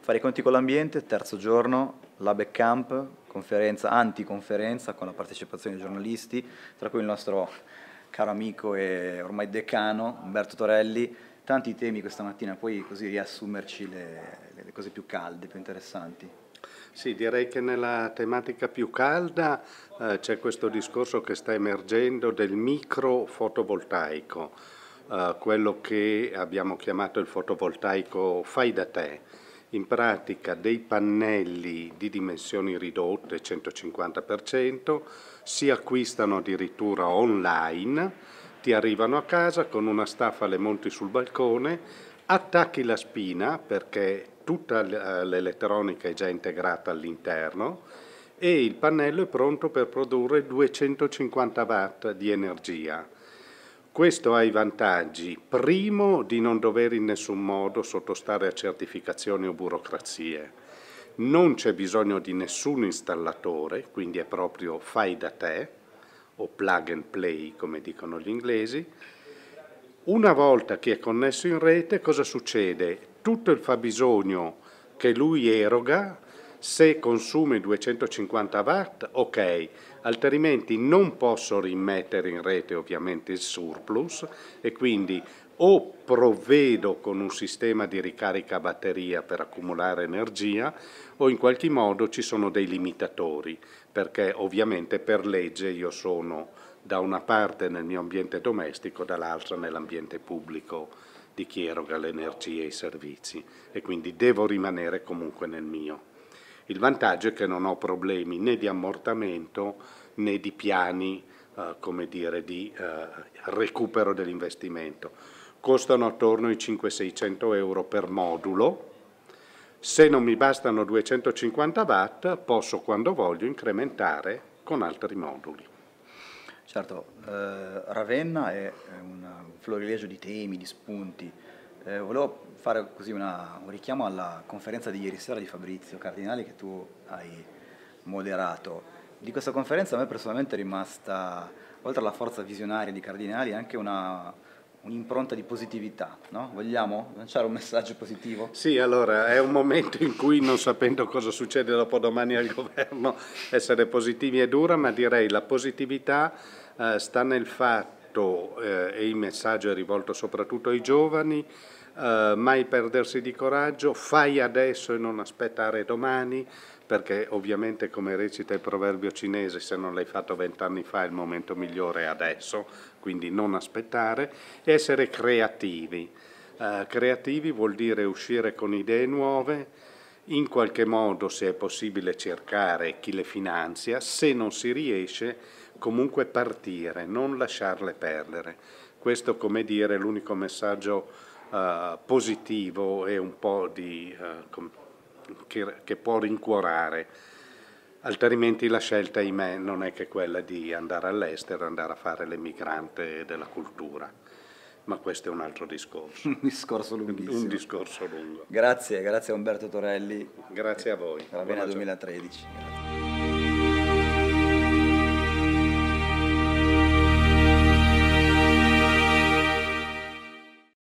fare i conti con l'ambiente, terzo giorno, la backcamp, conferenza, anticonferenza con la partecipazione di giornalisti, tra cui il nostro caro amico e ormai decano Umberto Torelli, tanti temi questa mattina, puoi così riassumerci le, le cose più calde, più interessanti. Sì, direi che nella tematica più calda eh, c'è questo discorso che sta emergendo del micro fotovoltaico, eh, quello che abbiamo chiamato il fotovoltaico fai da te, in pratica dei pannelli di dimensioni ridotte, 150%, si acquistano addirittura online, ti arrivano a casa con una staffa le monti sul balcone, attacchi la spina perché tutta l'elettronica è già integrata all'interno e il pannello è pronto per produrre 250 watt di energia questo ha i vantaggi, primo di non dover in nessun modo sottostare a certificazioni o burocrazie, non c'è bisogno di nessun installatore, quindi è proprio fai da te o plug and play come dicono gli inglesi. Una volta che è connesso in rete cosa succede? Tutto il fabbisogno che lui eroga se consumi 250 watt, ok, altrimenti non posso rimettere in rete ovviamente il surplus e quindi o provvedo con un sistema di ricarica batteria per accumulare energia o in qualche modo ci sono dei limitatori, perché ovviamente per legge io sono da una parte nel mio ambiente domestico, dall'altra nell'ambiente pubblico di chi eroga l'energia e i servizi e quindi devo rimanere comunque nel mio. Il vantaggio è che non ho problemi né di ammortamento né di piani eh, dire, di eh, recupero dell'investimento. Costano attorno ai 500-600 euro per modulo. Se non mi bastano 250 watt posso quando voglio incrementare con altri moduli. Certo, eh, Ravenna è un florilegio di temi, di spunti, eh, volevo fare una, un richiamo alla conferenza di ieri sera di Fabrizio Cardinali che tu hai moderato. Di questa conferenza a me personalmente è rimasta, oltre alla forza visionaria di Cardinali, anche una, un'impronta di positività, no? Vogliamo lanciare un messaggio positivo? Sì, allora è un momento in cui non sapendo cosa succede dopo domani al governo, essere positivi è dura, ma direi la positività eh, sta nel fatto concetto eh, e il messaggio è rivolto soprattutto ai giovani, eh, mai perdersi di coraggio, fai adesso e non aspettare domani, perché ovviamente come recita il proverbio cinese, se non l'hai fatto vent'anni fa il momento migliore è adesso, quindi non aspettare, e essere creativi. Eh, creativi vuol dire uscire con idee nuove, in qualche modo, se è possibile, cercare chi le finanzia, se non si riesce, comunque partire, non lasciarle perdere. Questo, come dire, è l'unico messaggio eh, positivo e un po' di, eh, che, che può rincuorare altrimenti la scelta, ahimè, non è che quella di andare all'estero, andare a fare l'emigrante della cultura ma questo è un altro discorso. un discorso lunghissimo. Un discorso lungo. Grazie, grazie Umberto Torelli. Grazie a voi. Alla Buona 2013. Grazie.